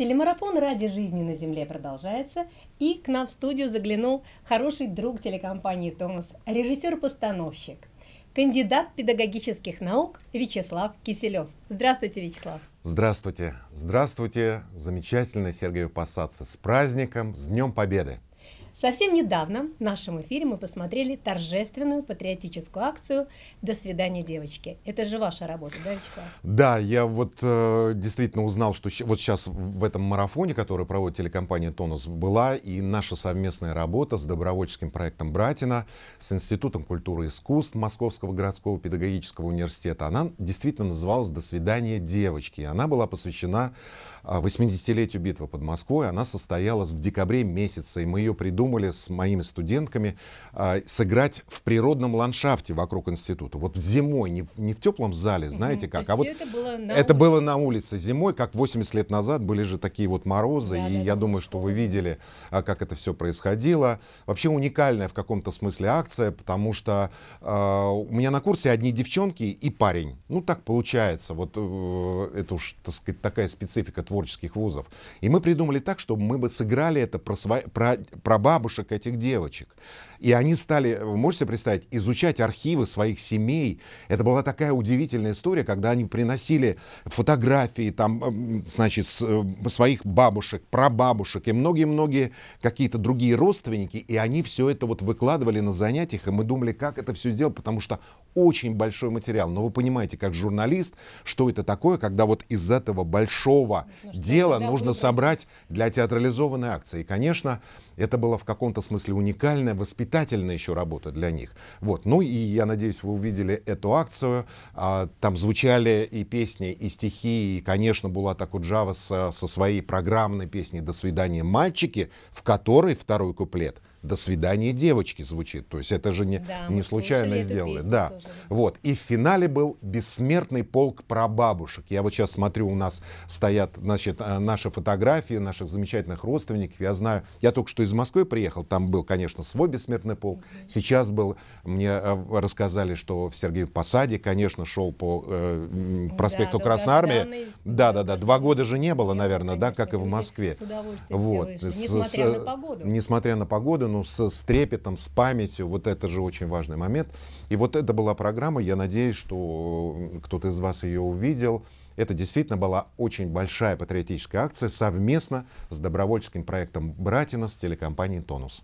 Телемарафон «Ради жизни на Земле» продолжается, и к нам в студию заглянул хороший друг телекомпании «Томас», режиссер-постановщик, кандидат педагогических наук Вячеслав Киселев. Здравствуйте, Вячеслав. Здравствуйте. Здравствуйте, замечательный Сергею Пассадзе. С праздником, с Днем Победы. Совсем недавно в нашем эфире мы посмотрели торжественную патриотическую акцию «До свидания, девочки». Это же ваша работа, да, Вячеслав? Да, я вот э, действительно узнал, что вот сейчас в этом марафоне, который проводит телекомпания «Тонус», была и наша совместная работа с добровольческим проектом «Братина», с Институтом культуры и искусств Московского городского педагогического университета. Она действительно называлась «До свидания, девочки». И она была посвящена 80-летию а, битвы под Москвой. Она состоялась в декабре месяце, и мы ее придумали думали с моими студентками а, сыграть в природном ландшафте вокруг института. Вот зимой, не в, не в теплом зале, знаете как, а вот это было, на, это улице. было на улице зимой, как 80 лет назад были же такие вот морозы, да, и да, я да, думаю, что вы видели, а, как это все происходило. Вообще уникальная в каком-то смысле акция, потому что э, у меня на курсе одни девчонки и парень. Ну так получается, вот э, это уж, так сказать, такая специфика творческих вузов. И мы придумали так, чтобы мы бы сыграли это про, свои, про, про баб бабушек этих девочек. И они стали, вы можете представить, изучать архивы своих семей. Это была такая удивительная история, когда они приносили фотографии там, значит, э, своих бабушек, прабабушек и многие-многие какие-то другие родственники. И они все это вот выкладывали на занятиях, и мы думали, как это все сделать, потому что очень большой материал. Но вы понимаете, как журналист, что это такое, когда вот из этого большого ну, дела нужно выбрать. собрать для театрализованной акции. И, конечно, это было в каком-то смысле уникальная, воспитательная еще работа для них. Вот. Ну и я надеюсь, вы увидели эту акцию. А, там звучали и песни, и стихи, и, конечно, была Акуджава со, со своей программной песней «До свидания, мальчики», в которой второй куплет – «До свидания, девочки» звучит. То есть это же не, да, не случайно сделано. Да. Тоже, Вот. И в финале был «Бессмертный полк про бабушек. Я вот сейчас смотрю, у нас стоят значит, э, наши фотографии наших замечательных родственников. Я знаю, я только что из Москвы приехал, там был, конечно, свой «Бессмертный полк». Сейчас был, мне э, рассказали, что в Сергеев Посаде, конечно, шел по э, проспекту да, Красной Армии. Да-да-да, два года же не было, наверное, да, как и в Москве. вот. Несмотря на погоду. Несмотря на погоду, сцену с, с трепетом, с памятью. Вот это же очень важный момент. И вот это была программа. Я надеюсь, что кто-то из вас ее увидел. Это действительно была очень большая патриотическая акция совместно с добровольческим проектом «Братина» с телекомпанией «Тонус».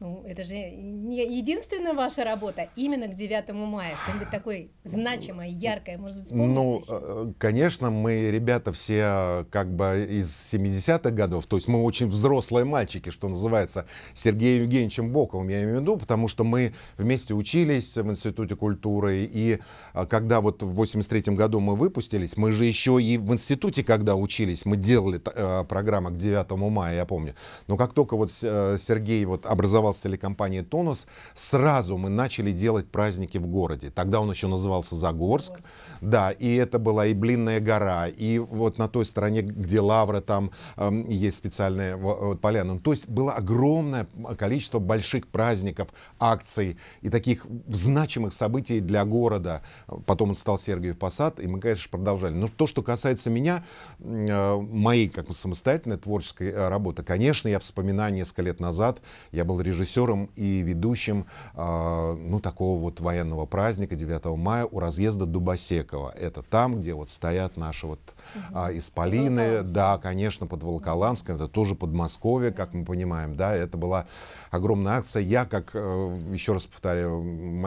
Ну, это же не единственная ваша работа именно к 9 мая. Что-нибудь такое значимое, яркое, может быть, Ну, еще? Э, конечно, мы ребята все э, как бы из 70-х годов. То есть мы очень взрослые мальчики, что называется, Сергеем Евгеньевичем Боковым, я имею в виду, потому что мы вместе учились в Институте культуры. И э, когда вот в 83 году мы выпустились, мы же еще и в институте, когда учились, мы делали э, программу к 9 мая, я помню. Но как только вот Сергей вот образовал стартовал с телекомпанией «Тонус», сразу мы начали делать праздники в городе. Тогда он еще назывался «Загорск». Загорск. Да, и это была и Блинная гора, и вот на той стороне, где Лавра, там э, есть специальная э, вот, поляна. Ну, то есть было огромное количество больших праздников, акций и таких значимых событий для города. Потом он стал Сергиев Посад, и мы, конечно, продолжали. Но то, что касается меня, э, моей как бы самостоятельной творческой э, работы, конечно, я вспоминаю несколько лет назад, я был режиссером режиссером и ведущим а, ну, такого вот военного праздника 9 мая у разъезда Дубосекова. Это там, где вот стоят наши вот угу. исполины. Да, конечно, под Волоколамском, это тоже Подмосковье, как мы понимаем, да, это была огромная акция. Я, как, э, еще раз повторяю,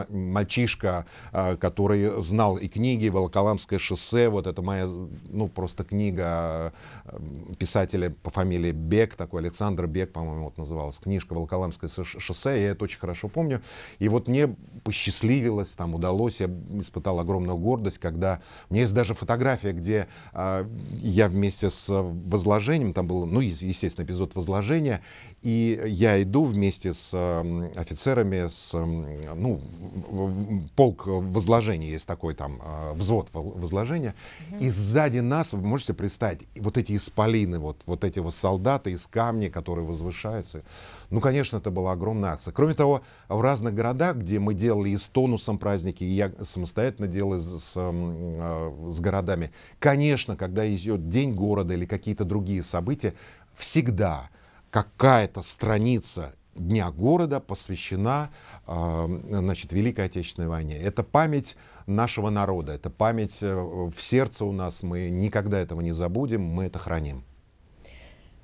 мальчишка, а, который знал и книги, Волоколамское шоссе, вот это моя, ну, просто книга э, писателя по фамилии Бек, такой Александр Бек, по-моему, вот называлась, книжка «Волоколамское шоссе», улица, шоссе, я это очень хорошо помню. И вот мне посчастливилось, там удалось, я испытал огромную гордость, когда... У меня есть даже фотография, где э, я вместе с возложением, там был, ну, естественно, эпизод возложения, и я иду вместе с э, офицерами, с, э, ну, полк возложения есть такой там, э, взвод возложения, mm-hmm. и сзади нас, вы можете представить, вот эти исполины, вот, вот эти вот солдаты из камня, которые возвышаются. Ну, конечно, это была огромная акция. Кроме того, в разных городах, где мы делали и с тонусом праздники, и я самостоятельно делал с, эм, а, с городами, конечно, когда идет День города или какие-то другие события, всегда какая-то страница Дня города посвящена а, значит, Великой Отечественной войне. Это память нашего народа, это память э, в сердце у нас, мы никогда этого не забудем, мы это храним.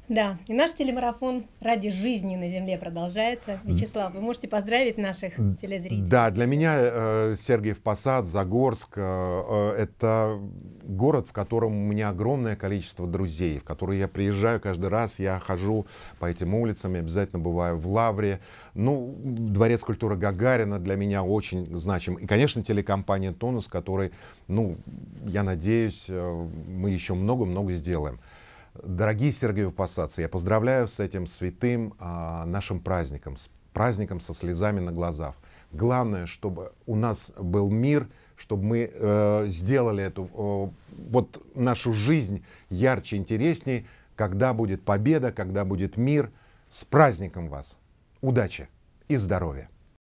Да, и наш телемарафон «Ради жизни на Земле» продолжается. Вячеслав, вы можете поздравить наших телезрителей? Да, для меня э, Сергиев Посад, Загорск э, э, это город, в котором у меня огромное количество друзей, в который я приезжаю каждый раз, я хожу по этим улицам, я обязательно бываю в Лавре. Ну, Дворец культуры Гагарина для меня очень значим. И, конечно, телекомпания «Тонус», которой, ну, я надеюсь, э, мы еще много-много сделаем. Дорогие Сергею Пассадцы, я поздравляю с этим святым а, нашим праздником, с праздником со слезами на глазах. Главное, чтобы у нас был мир, чтобы мы э, сделали эту э, вот нашу жизнь ярче, интереснее, когда будет победа, когда будет мир. С праздником вас! Удачи и здоровья!